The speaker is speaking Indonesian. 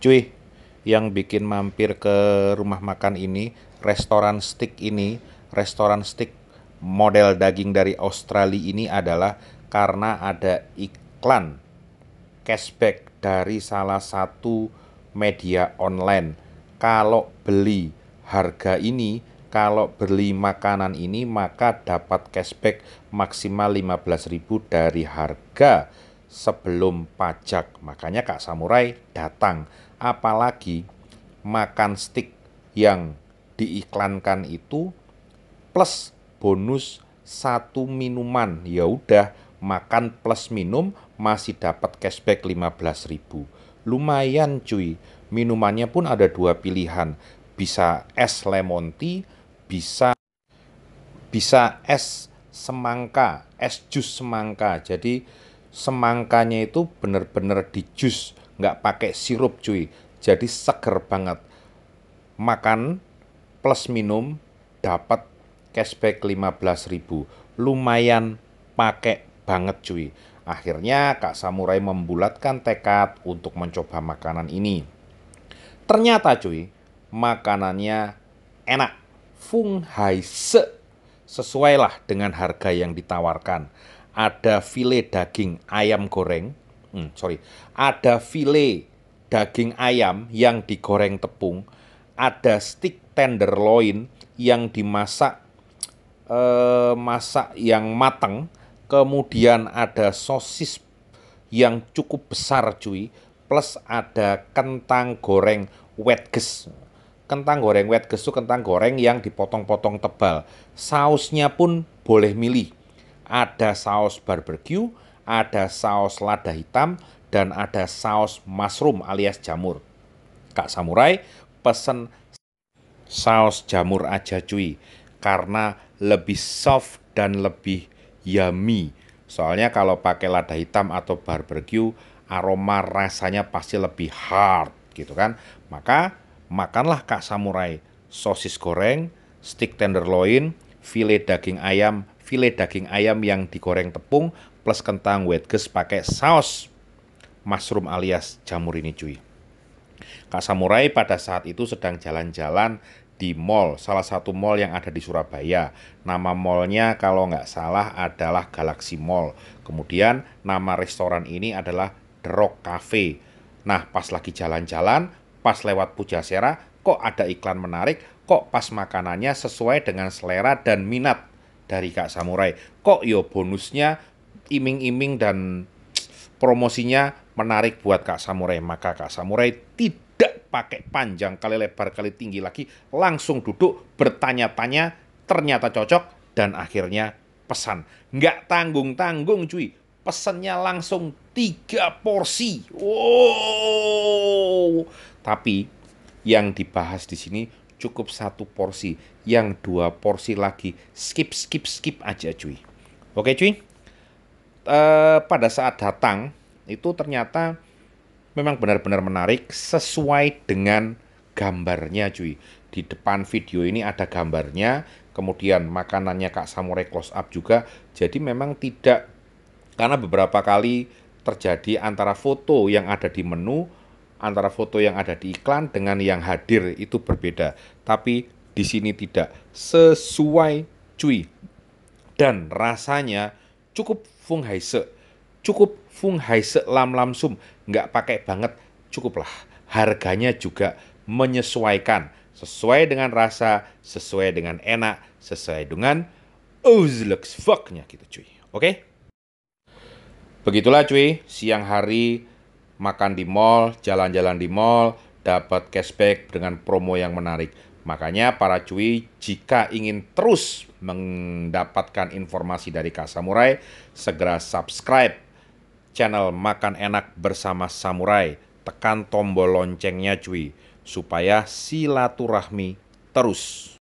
cuy yang bikin mampir ke rumah makan ini, restoran stick ini, restoran stick model daging dari Australia ini adalah karena ada iklan cashback dari salah satu media online. Kalau beli harga ini, kalau beli makanan ini maka dapat cashback maksimal 15.000 dari harga sebelum pajak. Makanya Kak Samurai datang. Apalagi makan stick yang diiklankan itu plus bonus satu minuman. Ya udah, makan plus minum masih dapat cashback 15.000. Lumayan cuy. Minumannya pun ada dua pilihan. Bisa es lemon tea, bisa bisa es semangka, es jus semangka. Jadi semangkanya itu benar-benar di jus, nggak pakai sirup cuy. Jadi seger banget. Makan plus minum dapat cashback 15.000. Lumayan pakai banget cuy. Akhirnya Kak Samurai membulatkan tekad untuk mencoba makanan ini. Ternyata cuy, makanannya enak. Fung Hai Se sesuailah dengan harga yang ditawarkan ada file daging ayam goreng, hmm, sorry, ada file daging ayam yang digoreng tepung, ada stick tenderloin yang dimasak eh, masak yang matang, kemudian ada sosis yang cukup besar cuy, plus ada kentang goreng wedges. Kentang goreng wedges itu kentang goreng yang dipotong-potong tebal. Sausnya pun boleh milih ada saus barbecue, ada saus lada hitam, dan ada saus mushroom alias jamur. Kak Samurai pesen saus jamur aja cuy, karena lebih soft dan lebih yummy. Soalnya kalau pakai lada hitam atau barbecue, aroma rasanya pasti lebih hard gitu kan. Maka makanlah Kak Samurai sosis goreng, stick tenderloin, filet daging ayam, file daging ayam yang digoreng tepung plus kentang wedges pakai saus mushroom alias jamur ini cuy. Kak Samurai pada saat itu sedang jalan-jalan di mall, salah satu mall yang ada di Surabaya. Nama mallnya kalau nggak salah adalah Galaxy Mall. Kemudian nama restoran ini adalah The Rock Cafe. Nah, pas lagi jalan-jalan, pas lewat Pujasera, kok ada iklan menarik, kok pas makanannya sesuai dengan selera dan minat dari Kak Samurai. Kok yo ya bonusnya iming-iming dan promosinya menarik buat Kak Samurai. Maka Kak Samurai tidak pakai panjang kali lebar kali tinggi lagi. Langsung duduk bertanya-tanya ternyata cocok dan akhirnya pesan. Nggak tanggung-tanggung cuy. Pesannya langsung tiga porsi. Wow. Tapi yang dibahas di sini cukup satu porsi. Yang dua porsi lagi skip skip skip aja cuy. Oke cuy. E, pada saat datang itu ternyata memang benar-benar menarik sesuai dengan gambarnya cuy. Di depan video ini ada gambarnya, kemudian makanannya Kak Samurai close up juga. Jadi memang tidak karena beberapa kali terjadi antara foto yang ada di menu antara foto yang ada di iklan dengan yang hadir itu berbeda. Tapi di sini tidak sesuai cuy. Dan rasanya cukup fung Haise. Cukup Haise lam lam sum. Nggak pakai banget, cukuplah. Harganya juga menyesuaikan. Sesuai dengan rasa, sesuai dengan enak, sesuai dengan ozlux fucknya gitu cuy. Oke? Okay? Begitulah cuy, siang hari makan di mall, jalan-jalan di mall, dapat cashback dengan promo yang menarik. Makanya para cuy, jika ingin terus mendapatkan informasi dari Kak Samurai, segera subscribe channel Makan Enak bersama Samurai. Tekan tombol loncengnya cuy, supaya silaturahmi terus.